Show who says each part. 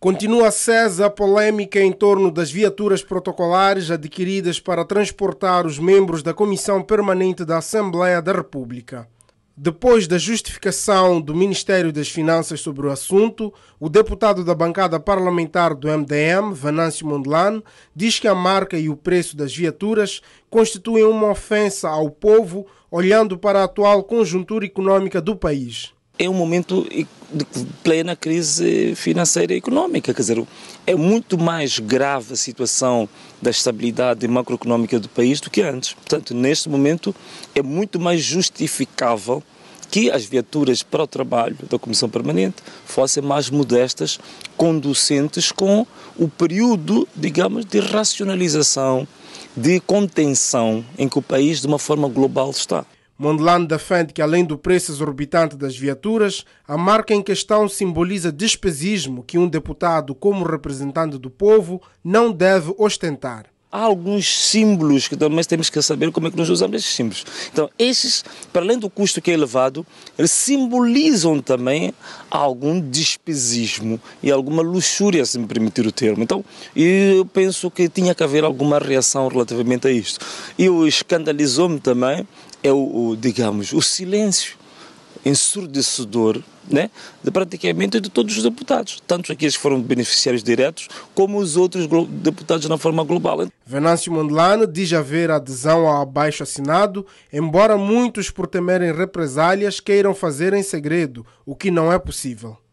Speaker 1: Continua acesa a polêmica em torno das viaturas protocolares adquiridas para transportar os membros da Comissão Permanente da Assembleia da República. Depois da justificação do Ministério das Finanças sobre o assunto, o deputado da bancada parlamentar do MDM, Venâncio Mondelano, diz que a marca e o preço das viaturas constituem uma ofensa ao povo, olhando para a atual conjuntura econômica do país
Speaker 2: é um momento de plena crise financeira e económica. Quer dizer, é muito mais grave a situação da estabilidade macroeconómica do país do que antes. Portanto, neste momento, é muito mais justificável que as viaturas para o trabalho da Comissão Permanente fossem mais modestas, conducentes com o período, digamos, de racionalização, de contenção em que o país, de uma forma global, está. Mondlane defende
Speaker 1: que, além do preço exorbitante das viaturas, a marca em questão simboliza despesismo que um deputado, como representante do povo, não deve ostentar
Speaker 2: há alguns símbolos que também temos que saber como é que nós usamos esses símbolos. Então, esses, para além do custo que é elevado, eles simbolizam também algum despesismo e alguma luxúria, se me permitir o termo. Então, eu penso que tinha que haver alguma reação relativamente a isto. E escandalizou-me também é o, o digamos, o silêncio ensurdecedor né, de praticamente de todos os deputados, tanto aqueles é que foram beneficiários diretos como os outros deputados na forma global.
Speaker 1: Venâncio Mondlane diz haver adesão ao abaixo assinado, embora muitos, por temerem represálias, queiram fazer em segredo, o que não é possível.